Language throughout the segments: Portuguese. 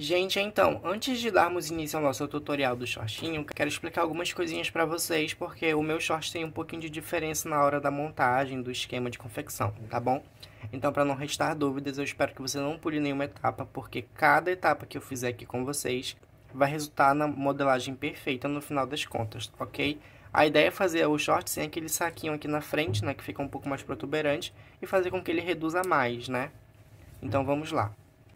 Gente, então, antes de darmos início ao nosso tutorial do shortinho, quero explicar algumas coisinhas para vocês, porque o meu short tem um pouquinho de diferença na hora da montagem, do esquema de confecção, tá bom? Então, para não restar dúvidas, eu espero que você não pule nenhuma etapa, porque cada etapa que eu fizer aqui com vocês vai resultar na modelagem perfeita no final das contas, ok? A ideia é fazer o short sem aquele saquinho aqui na frente, né, que fica um pouco mais protuberante, e fazer com que ele reduza mais, né? Então, vamos lá.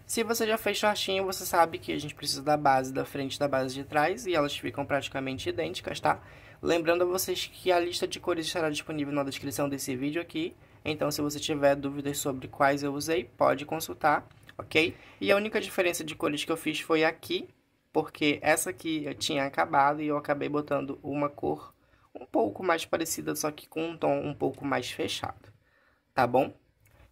Se você já fez shortinho, você sabe que a gente precisa da base da frente e da base de trás e elas ficam praticamente idênticas, tá? Lembrando a vocês que a lista de cores estará disponível na descrição desse vídeo aqui, então se você tiver dúvidas sobre quais eu usei, pode consultar, ok? E a única diferença de cores que eu fiz foi aqui, porque essa aqui eu tinha acabado e eu acabei botando uma cor um pouco mais parecida, só que com um tom um pouco mais fechado, tá bom?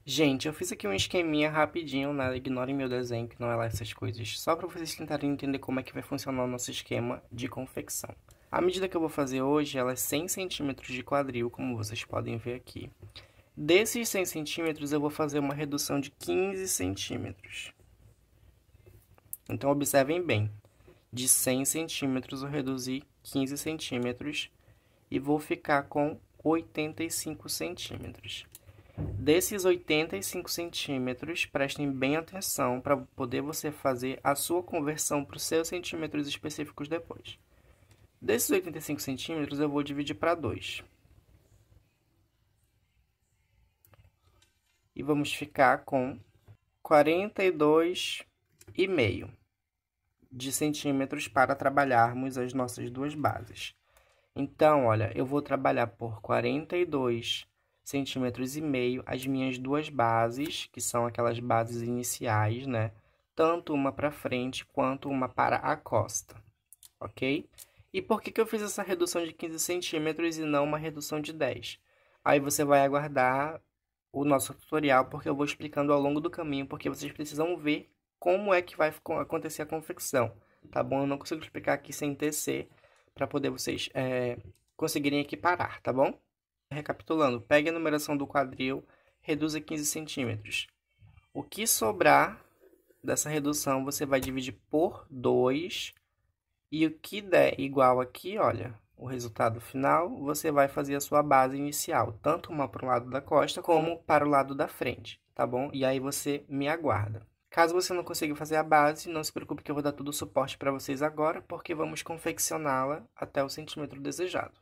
Gente, eu fiz aqui um esqueminha rapidinho, né? ignorem meu desenho que não é lá essas coisas, só para vocês tentarem entender como é que vai funcionar o nosso esquema de confecção. A medida que eu vou fazer hoje, ela é 100 centímetros de quadril, como vocês podem ver aqui. Desses 100 centímetros, eu vou fazer uma redução de 15 centímetros. Então, observem bem, de 100 centímetros eu reduzi 15 centímetros e vou ficar com 85 centímetros. Desses 85 centímetros, prestem bem atenção para poder você fazer a sua conversão para os seus centímetros específicos depois. Desses 85 centímetros, eu vou dividir para 2. E vamos ficar com 42,5 de centímetros para trabalharmos as nossas duas bases. Então, olha, eu vou trabalhar por 42 centímetros e meio as minhas duas bases, que são aquelas bases iniciais, né? Tanto uma para frente quanto uma para a costa, ok? E por que, que eu fiz essa redução de 15 centímetros e não uma redução de 10? Aí você vai aguardar o nosso tutorial, porque eu vou explicando ao longo do caminho, porque vocês precisam ver como é que vai acontecer a confecção, tá bom? Eu não consigo explicar aqui sem tecer, para poder vocês é, conseguirem equiparar, tá bom? Recapitulando, pegue a numeração do quadril, reduza 15 centímetros. O que sobrar dessa redução, você vai dividir por 2. E o que der igual aqui, olha, o resultado final, você vai fazer a sua base inicial, tanto uma para o lado da costa como para o lado da frente, tá bom? E aí você me aguarda. Caso você não consiga fazer a base, não se preocupe que eu vou dar todo o suporte para vocês agora, porque vamos confeccioná-la até o centímetro desejado.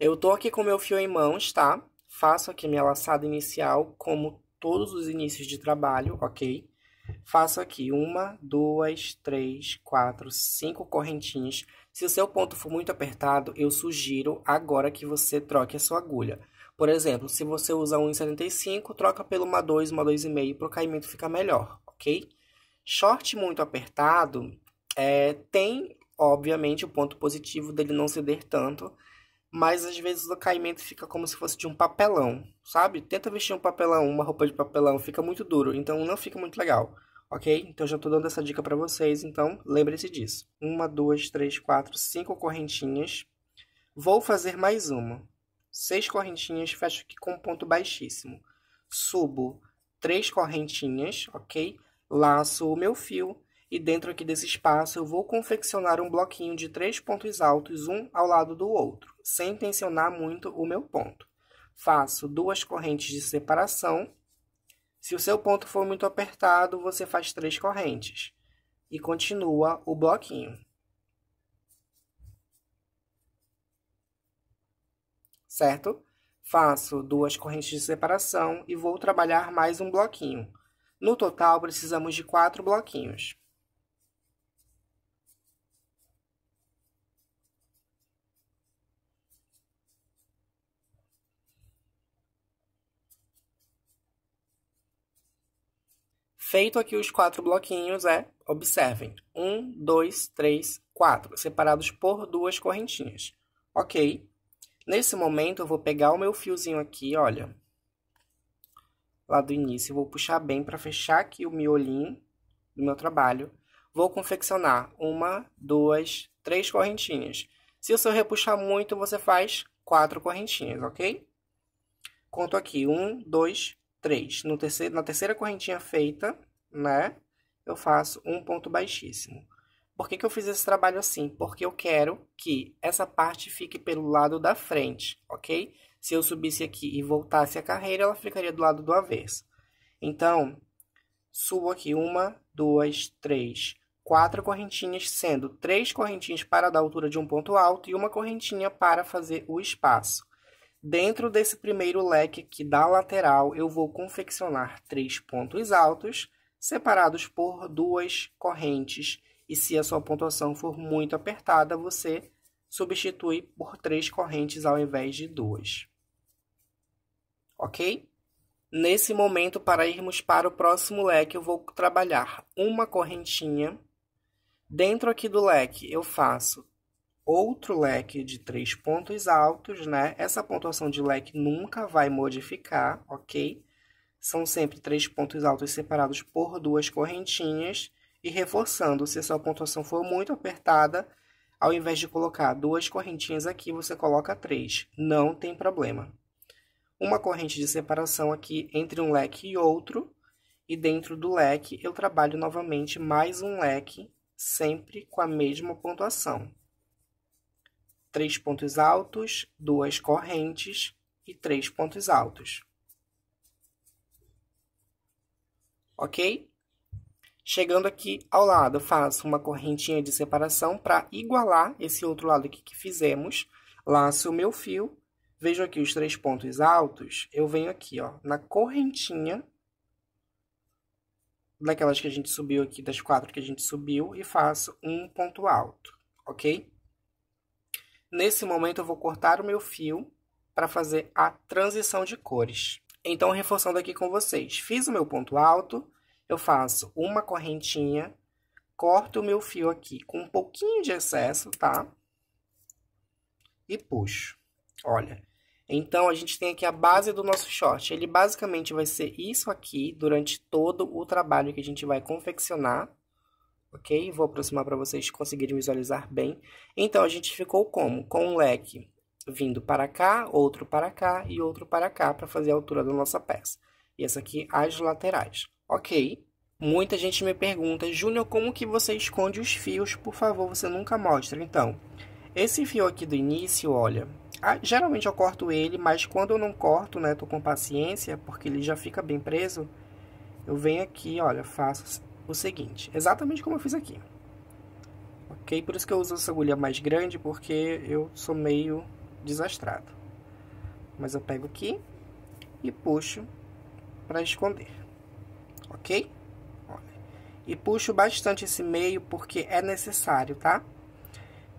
Eu tô aqui com meu fio em mãos, tá? Faço aqui minha laçada inicial, como todos os inícios de trabalho, ok? Faço aqui uma, duas, três, quatro, cinco correntinhas. Se o seu ponto for muito apertado, eu sugiro agora que você troque a sua agulha. Por exemplo, se você usa 1,75, troca pelo uma 2, uma 2,5 para o caimento ficar melhor, ok? Short muito apertado é, tem, obviamente, o ponto positivo dele não ceder tanto, mas às vezes o caimento fica como se fosse de um papelão, sabe? Tenta vestir um papelão, uma roupa de papelão, fica muito duro, então não fica muito legal, ok? Então já tô dando essa dica para vocês, então lembre-se disso. Uma, duas, três, quatro, cinco correntinhas. Vou fazer mais uma. Seis correntinhas, fecho aqui com um ponto baixíssimo. Subo três correntinhas, ok? Laço o meu fio e dentro aqui desse espaço eu vou confeccionar um bloquinho de três pontos altos, um ao lado do outro, sem tensionar muito o meu ponto. Faço duas correntes de separação. Se o seu ponto for muito apertado, você faz três correntes e continua o bloquinho. Certo? Faço duas correntes de separação e vou trabalhar mais um bloquinho. No total, precisamos de quatro bloquinhos. Feito aqui os quatro bloquinhos, é, observem, um, dois, três, quatro, separados por duas correntinhas. Ok? Nesse momento, eu vou pegar o meu fiozinho aqui, olha, lá do início, vou puxar bem para fechar aqui o miolinho do meu trabalho. Vou confeccionar uma, duas, três correntinhas. Se o seu repuxar muito, você faz quatro correntinhas, ok? Conto aqui, um, dois, no terceiro, na terceira correntinha feita, né, eu faço um ponto baixíssimo. Por que, que eu fiz esse trabalho assim? Porque eu quero que essa parte fique pelo lado da frente, ok? Se eu subisse aqui e voltasse a carreira, ela ficaria do lado do avesso. Então, subo aqui uma, duas, três, quatro correntinhas, sendo três correntinhas para dar altura de um ponto alto e uma correntinha para fazer o espaço. Dentro desse primeiro leque aqui da lateral, eu vou confeccionar três pontos altos, separados por duas correntes. E se a sua pontuação for muito apertada, você substitui por três correntes ao invés de duas. Ok? Nesse momento, para irmos para o próximo leque, eu vou trabalhar uma correntinha. Dentro aqui do leque, eu faço outro leque de três pontos altos, né? Essa pontuação de leque nunca vai modificar, ok? São sempre três pontos altos separados por duas correntinhas. E reforçando, se a sua pontuação for muito apertada, ao invés de colocar duas correntinhas aqui, você coloca três. Não tem problema. Uma corrente de separação aqui entre um leque e outro. E dentro do leque, eu trabalho novamente mais um leque, sempre com a mesma pontuação três pontos altos, duas correntes e três pontos altos. Ok? Chegando aqui ao lado, faço uma correntinha de separação para igualar esse outro lado aqui que fizemos. Laço o meu fio, vejo aqui os três pontos altos, eu venho aqui ó, na correntinha, daquelas que a gente subiu aqui, das quatro que a gente subiu, e faço um ponto alto, ok? Nesse momento eu vou cortar o meu fio para fazer a transição de cores. Então, reforçando aqui com vocês, fiz o meu ponto alto, eu faço uma correntinha, corto o meu fio aqui com um pouquinho de excesso, tá? E puxo. Olha, então a gente tem aqui a base do nosso short. Ele basicamente vai ser isso aqui durante todo o trabalho que a gente vai confeccionar ok? Vou aproximar para vocês conseguirem visualizar bem. Então, a gente ficou como? Com um leque vindo para cá, outro para cá e outro para cá para fazer a altura da nossa peça. E essa aqui, as laterais. Ok? Muita gente me pergunta, Júnior, como que você esconde os fios? Por favor, você nunca mostra. Então, esse fio aqui do início, olha, geralmente eu corto ele, mas quando eu não corto, né, tô com paciência, porque ele já fica bem preso, eu venho aqui, olha, faço o seguinte, exatamente como eu fiz aqui. Ok? Por isso que eu uso essa agulha mais grande, porque eu sou meio desastrado. Mas eu pego aqui e puxo para esconder. Ok? Olha. E puxo bastante esse meio, porque é necessário, tá?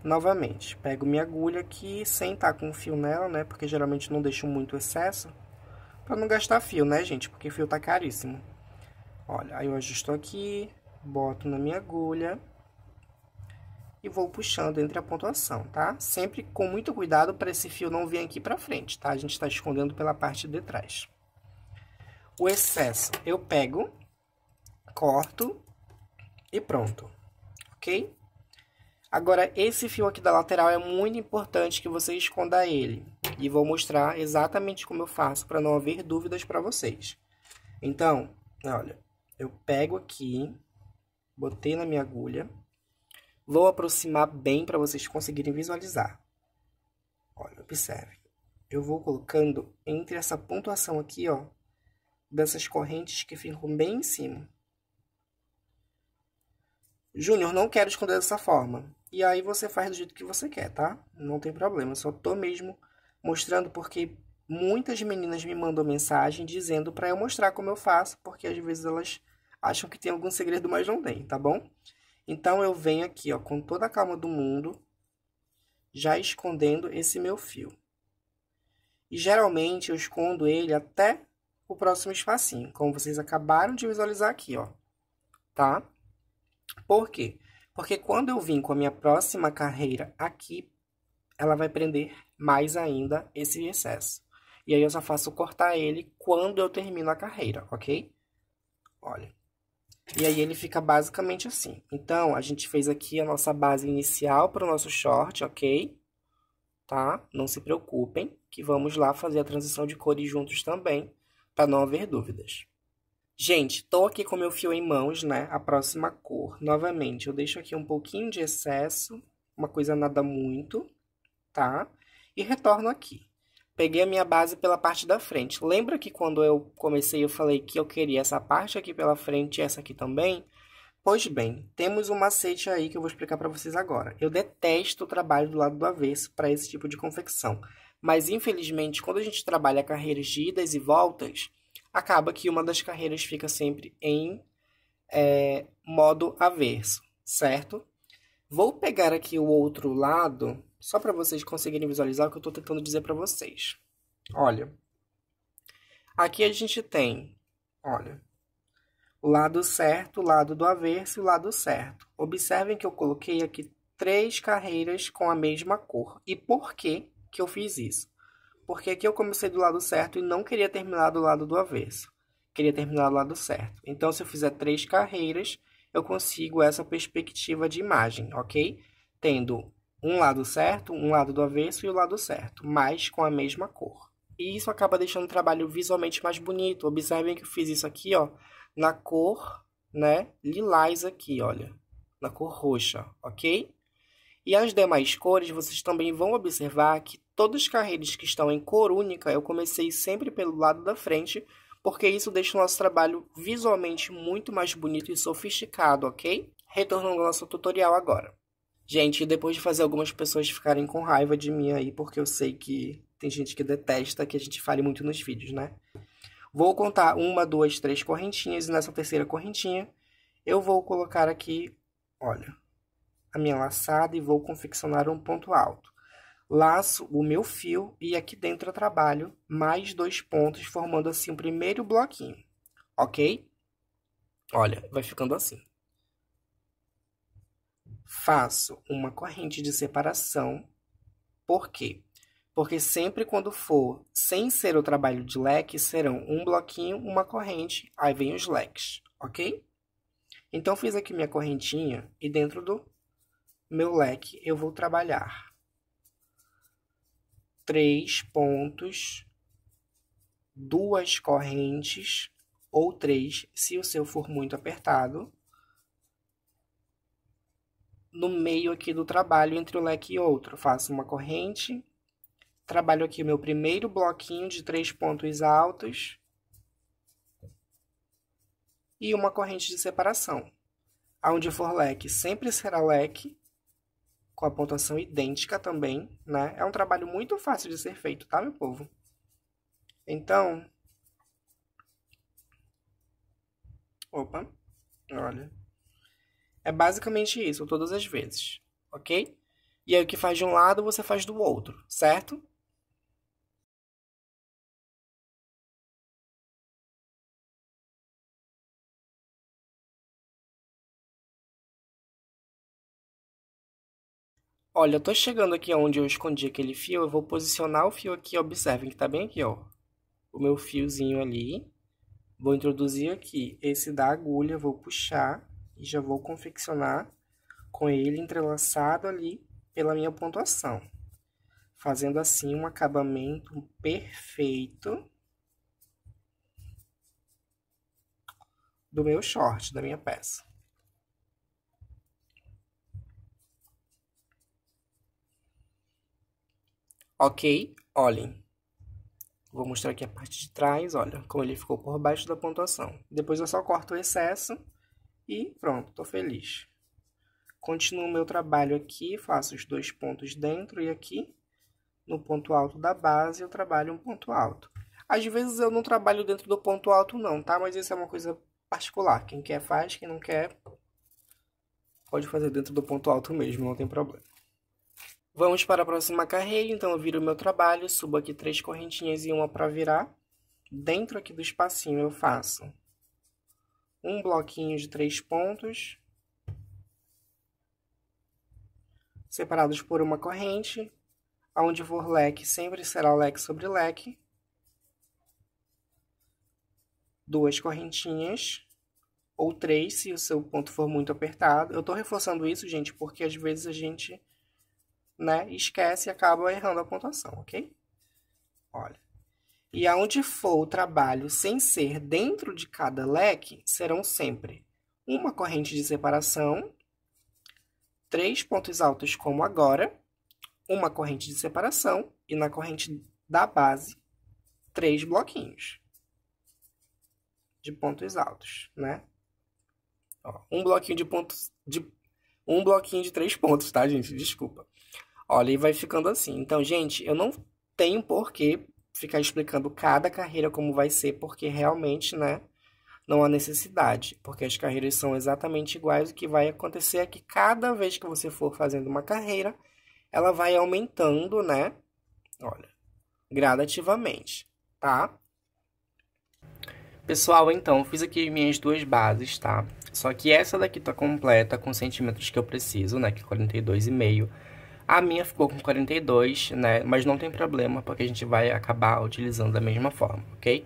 Novamente, pego minha agulha aqui, sem estar tá com fio nela, né? Porque geralmente não deixo muito excesso. para não gastar fio, né, gente? Porque fio tá caríssimo. Olha, aí eu ajusto aqui, boto na minha agulha e vou puxando entre a pontuação, tá? Sempre com muito cuidado para esse fio não vir aqui para frente, tá? A gente está escondendo pela parte de trás. O excesso eu pego, corto e pronto, ok? Agora, esse fio aqui da lateral é muito importante que você esconda ele. E vou mostrar exatamente como eu faço para não haver dúvidas para vocês. Então, olha, eu pego aqui, botei na minha agulha, vou aproximar bem para vocês conseguirem visualizar. Olha, observe. Eu vou colocando entre essa pontuação aqui, ó, dessas correntes que ficam bem em cima. Júnior, não quero esconder dessa forma. E aí você faz do jeito que você quer, tá? Não tem problema, só tô mesmo mostrando porque muitas meninas me mandam mensagem dizendo para eu mostrar como eu faço, porque às vezes elas acham que tem algum segredo, mas não tem, tá bom? Então eu venho aqui, ó, com toda a calma do mundo, já escondendo esse meu fio. E geralmente eu escondo ele até o próximo espacinho, como vocês acabaram de visualizar aqui, ó. Tá? Por quê? Porque quando eu vim com a minha próxima carreira aqui, ela vai prender mais ainda esse excesso. E aí eu só faço cortar ele quando eu termino a carreira, ok? Olha. E aí ele fica basicamente assim. Então, a gente fez aqui a nossa base inicial para o nosso short, ok? Tá? Não se preocupem, que vamos lá fazer a transição de cores juntos também, para não haver dúvidas. Gente, tô aqui com meu fio em mãos, né? A próxima cor. Novamente, eu deixo aqui um pouquinho de excesso, uma coisa nada muito, tá? E retorno aqui peguei a minha base pela parte da frente. Lembra que quando eu comecei eu falei que eu queria essa parte aqui pela frente e essa aqui também? Pois bem, temos um macete aí que eu vou explicar para vocês agora. Eu detesto o trabalho do lado do avesso para esse tipo de confecção, mas infelizmente quando a gente trabalha carreiras de idas e voltas, acaba que uma das carreiras fica sempre em é, modo avesso, certo? Vou pegar aqui o outro lado só para vocês conseguirem visualizar o que eu estou tentando dizer para vocês. Olha, aqui a gente tem, olha, o lado certo, o lado do avesso e o lado certo. Observem que eu coloquei aqui três carreiras com a mesma cor. E por que que eu fiz isso? Porque aqui eu comecei do lado certo e não queria terminar do lado do avesso. Queria terminar do lado certo. Então, se eu fizer três carreiras, eu consigo essa perspectiva de imagem, ok? Tendo um lado certo, um lado do avesso e o lado certo, mas com a mesma cor. E isso acaba deixando o trabalho visualmente mais bonito. Observem que eu fiz isso aqui, ó, na cor, né, lilás aqui, olha, na cor roxa, ok? E as demais cores, vocês também vão observar que todas as carreiras que estão em cor única, eu comecei sempre pelo lado da frente, porque isso deixa o nosso trabalho visualmente muito mais bonito e sofisticado, ok? Retornando ao nosso tutorial agora. Gente, depois de fazer algumas pessoas ficarem com raiva de mim aí, porque eu sei que tem gente que detesta que a gente fale muito nos vídeos, né? Vou contar uma, duas, três correntinhas e nessa terceira correntinha eu vou colocar aqui, olha, a minha laçada e vou confeccionar um ponto alto. Laço o meu fio e aqui dentro eu trabalho mais dois pontos, formando assim o primeiro bloquinho, ok? Olha, vai ficando assim faço uma corrente de separação. Por quê? Porque sempre quando for sem ser o trabalho de leque, serão um bloquinho, uma corrente, aí vem os leques, ok? Então, fiz aqui minha correntinha e dentro do meu leque eu vou trabalhar três pontos, duas correntes ou três, se o seu for muito apertado, no meio aqui do trabalho entre o leque e outro. Faço uma corrente, trabalho aqui o meu primeiro bloquinho de três pontos altos e uma corrente de separação. Aonde for leque, sempre será leque, com a pontuação idêntica também, né? É um trabalho muito fácil de ser feito, tá, meu povo? Então, opa, olha, é basicamente isso, todas as vezes, ok? E aí o que faz de um lado, você faz do outro, certo? Olha, eu tô chegando aqui onde eu escondi aquele fio, eu vou posicionar o fio aqui, observem que tá bem aqui, ó. O meu fiozinho ali. Vou introduzir aqui esse da agulha, vou puxar e já vou confeccionar com ele entrelaçado ali pela minha pontuação, fazendo assim um acabamento perfeito do meu short, da minha peça. Ok? Olhem. Vou mostrar aqui a parte de trás, olha, como ele ficou por baixo da pontuação. Depois eu só corto o excesso e pronto, estou feliz. Continuo meu trabalho aqui, faço os dois pontos dentro e aqui no ponto alto da base eu trabalho um ponto alto. Às vezes eu não trabalho dentro do ponto alto não, tá? Mas isso é uma coisa particular. Quem quer faz, quem não quer pode fazer dentro do ponto alto mesmo, não tem problema. Vamos para a próxima carreira, então eu viro meu trabalho, subo aqui três correntinhas e uma para virar. Dentro aqui do espacinho eu faço um bloquinho de três pontos, separados por uma corrente, onde for leque sempre será leque sobre leque, duas correntinhas, ou três, se o seu ponto for muito apertado. Eu estou reforçando isso, gente, porque às vezes a gente né, esquece e acaba errando a pontuação, ok? Olha. E aonde for o trabalho sem ser dentro de cada leque, serão sempre uma corrente de separação, três pontos altos como agora, uma corrente de separação e na corrente da base, três bloquinhos de pontos altos, né? Ó, um bloquinho de pontos de um bloquinho de três pontos, tá, gente? Desculpa. Olha, e vai ficando assim. Então, gente, eu não tenho por que ficar explicando cada carreira como vai ser, porque realmente, né, não há necessidade, porque as carreiras são exatamente iguais. O que vai acontecer é que cada vez que você for fazendo uma carreira, ela vai aumentando, né? Olha, gradativamente, tá? Pessoal, então, fiz aqui minhas duas bases, tá? Só que essa daqui tá completa com os centímetros que eu preciso, né? Que é 42,5 a minha ficou com 42, né? Mas não tem problema, porque a gente vai acabar utilizando da mesma forma, ok?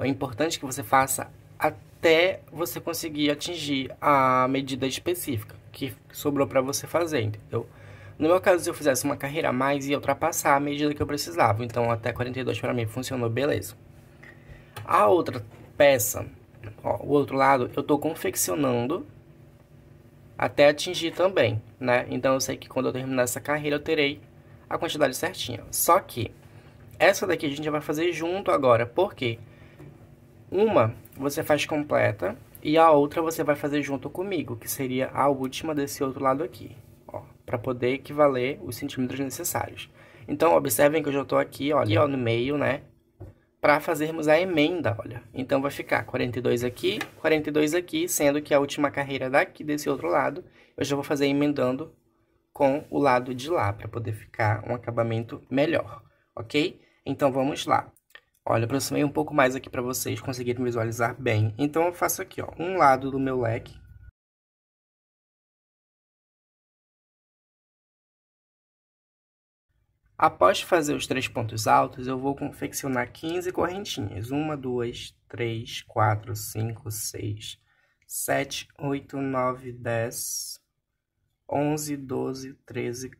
É importante que você faça até você conseguir atingir a medida específica que sobrou para você fazer, entendeu? No meu caso, se eu fizesse uma carreira a mais, ia ultrapassar a medida que eu precisava. Então, até 42 para mim funcionou, beleza. A outra peça, ó, o outro lado, eu estou confeccionando até atingir também, né? Então eu sei que quando eu terminar essa carreira eu terei a quantidade certinha. Só que essa daqui a gente vai fazer junto agora, porque uma você faz completa e a outra você vai fazer junto comigo, que seria a última desse outro lado aqui, ó, para poder equivaler os centímetros necessários. Então observem que eu já estou aqui, olha, ó, no meio, né? para fazermos a emenda, olha. Então, vai ficar 42 aqui, 42 aqui, sendo que a última carreira daqui desse outro lado, eu já vou fazer emendando com o lado de lá, para poder ficar um acabamento melhor, ok? Então, vamos lá. Olha, aproximei um pouco mais aqui para vocês conseguirem visualizar bem. Então, eu faço aqui, ó, um lado do meu leque, Após fazer os três pontos altos, eu vou confeccionar 15 correntinhas. 1, 2, 3, 4, 5, 6, 7, 8, 9, 10, 11, 12, 13,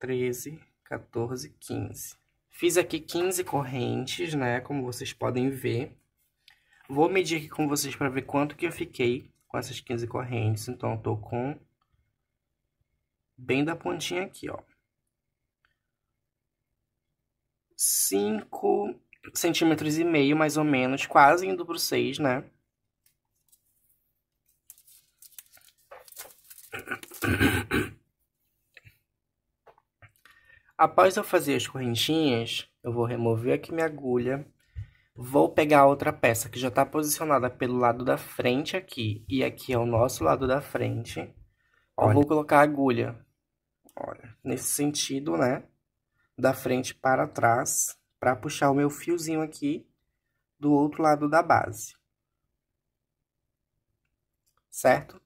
13, 14, 15. Fiz aqui 15 correntes, né? Como vocês podem ver. Vou medir aqui com vocês para ver quanto que eu fiquei com essas 15 correntes. Então, eu tô com bem da pontinha aqui, ó. 5 centímetros e meio, mais ou menos, quase indo pro 6, né? Após eu fazer as correntinhas, eu vou remover aqui minha agulha. Vou pegar outra peça que já está posicionada pelo lado da frente aqui. E aqui é o nosso lado da frente. Olha. Eu vou colocar a agulha. Olha, nesse sentido, né? da frente para trás para puxar o meu fiozinho aqui do outro lado da base. Certo?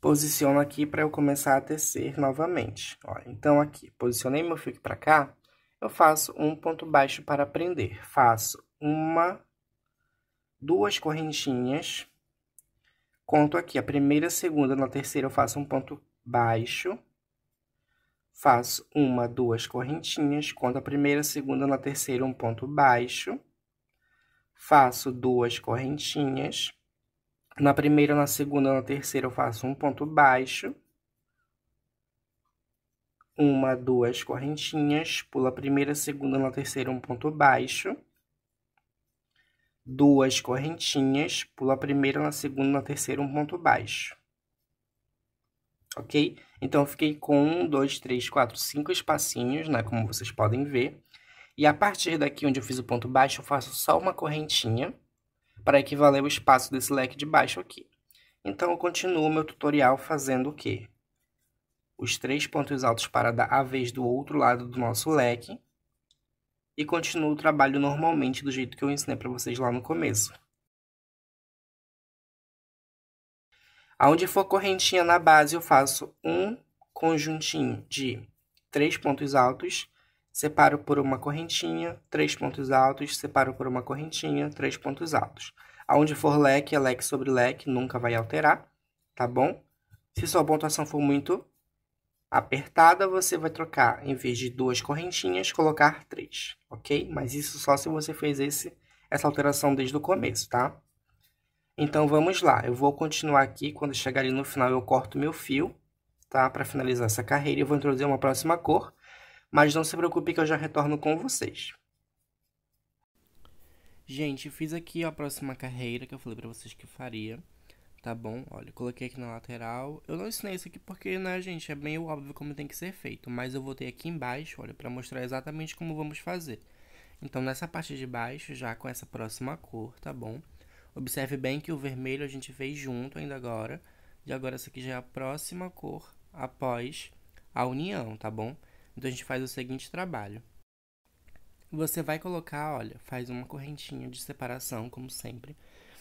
Posiciono aqui para eu começar a tecer novamente. Ó, então, aqui, posicionei meu fio para cá, eu faço um ponto baixo para prender. Faço uma, duas correntinhas, conto aqui a primeira, a segunda, na terceira eu faço um ponto baixo, faço uma, duas correntinhas, conto a primeira, segunda, na terceira um ponto baixo, faço duas correntinhas, na primeira, na segunda, na terceira eu faço um ponto baixo, uma, duas correntinhas, pulo a primeira, segunda, na terceira um ponto baixo, duas correntinhas, pulo a primeira, na segunda, na terceira um ponto baixo, ok? Então, eu fiquei com um, dois, três, quatro, cinco espacinhos, né? Como vocês podem ver. E a partir daqui onde eu fiz o ponto baixo, eu faço só uma correntinha para equivaler o espaço desse leque de baixo aqui. Então, eu continuo o meu tutorial fazendo o quê? Os três pontos altos para dar a vez do outro lado do nosso leque. E continuo o trabalho normalmente do jeito que eu ensinei para vocês lá no começo. Aonde for correntinha na base, eu faço um conjuntinho de três pontos altos, separo por uma correntinha, três pontos altos, separo por uma correntinha, três pontos altos. Aonde for leque, é leque sobre leque, nunca vai alterar, tá bom? Se sua pontuação for muito apertada, você vai trocar, em vez de duas correntinhas, colocar três, ok? Mas isso só se você fez esse, essa alteração desde o começo, tá? Então vamos lá, eu vou continuar aqui, quando chegar ali no final eu corto meu fio, tá? Para finalizar essa carreira, eu vou introduzir uma próxima cor, mas não se preocupe que eu já retorno com vocês. Gente, fiz aqui a próxima carreira que eu falei para vocês que faria, tá bom? Olha, coloquei aqui na lateral. Eu não ensinei isso aqui porque, né, gente, é meio óbvio como tem que ser feito, mas eu voltei aqui embaixo, olha, para mostrar exatamente como vamos fazer. Então, nessa parte de baixo, já com essa próxima cor, tá bom? Observe bem que o vermelho a gente fez junto ainda agora. E agora essa aqui já é a próxima cor após a união, tá bom? Então, a gente faz o seguinte trabalho. Você vai colocar, olha, faz uma correntinha de separação, como sempre.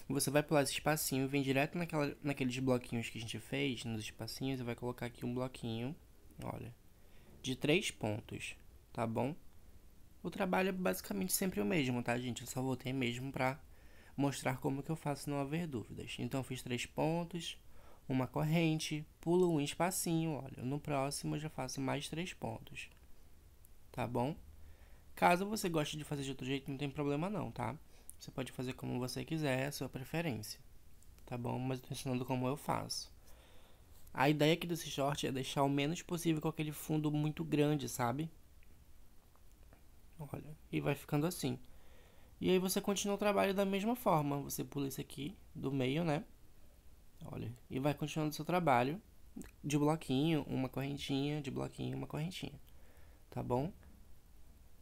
Você vai pular esse espacinho e vem direto naquela, naqueles bloquinhos que a gente fez, nos espacinhos, e vai colocar aqui um bloquinho, olha, de três pontos, tá bom? O trabalho é basicamente sempre o mesmo, tá, gente? Eu só voltei mesmo pra mostrar como que eu faço não haver dúvidas. Então fiz três pontos, uma corrente, pulo um espacinho, olha, no próximo eu já faço mais três pontos. Tá bom? Caso você goste de fazer de outro jeito, não tem problema não, tá? Você pode fazer como você quiser, é a sua preferência. Tá bom? Mas eu tô ensinando como eu faço. A ideia aqui desse short é deixar o menos possível com aquele fundo muito grande, sabe? Olha, e vai ficando assim. E aí você continua o trabalho da mesma forma. Você pula isso aqui do meio, né? Olha, e vai continuando o seu trabalho de bloquinho, uma correntinha, de bloquinho, uma correntinha. Tá bom?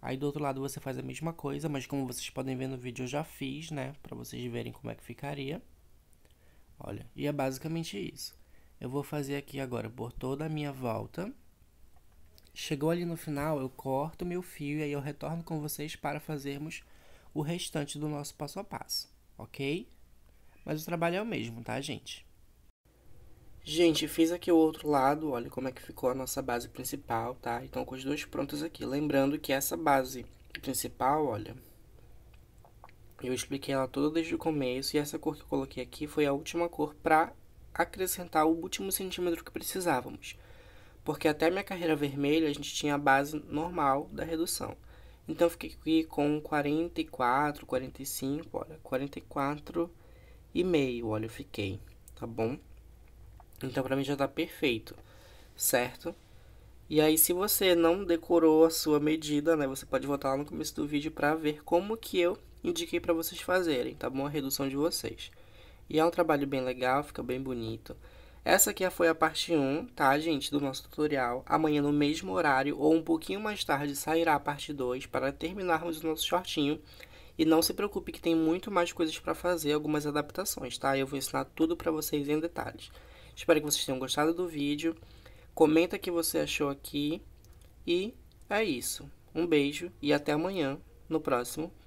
Aí do outro lado você faz a mesma coisa, mas como vocês podem ver no vídeo eu já fiz, né? Pra vocês verem como é que ficaria. Olha, e é basicamente isso. Eu vou fazer aqui agora por toda a minha volta. Chegou ali no final, eu corto meu fio e aí eu retorno com vocês para fazermos o restante do nosso passo a passo, ok? Mas o trabalho é o mesmo, tá, gente? Gente, fiz aqui o outro lado, olha como é que ficou a nossa base principal, tá? Então, com os dois prontos aqui. Lembrando que essa base principal, olha, eu expliquei ela toda desde o começo e essa cor que eu coloquei aqui foi a última cor para acrescentar o último centímetro que precisávamos. Porque até minha carreira vermelha, a gente tinha a base normal da redução. Então, eu fiquei aqui com 44, 45, olha, 44 e meio, olha, eu fiquei, tá bom? Então, pra mim já tá perfeito, certo? E aí, se você não decorou a sua medida, né, você pode voltar lá no começo do vídeo pra ver como que eu indiquei pra vocês fazerem, tá bom? A redução de vocês. E é um trabalho bem legal, fica bem bonito. Essa aqui foi a parte 1, tá, gente, do nosso tutorial. Amanhã no mesmo horário ou um pouquinho mais tarde sairá a parte 2 para terminarmos o nosso shortinho. E não se preocupe que tem muito mais coisas para fazer, algumas adaptações, tá? Eu vou ensinar tudo para vocês em detalhes. Espero que vocês tenham gostado do vídeo. Comenta o que você achou aqui. E é isso. Um beijo e até amanhã no próximo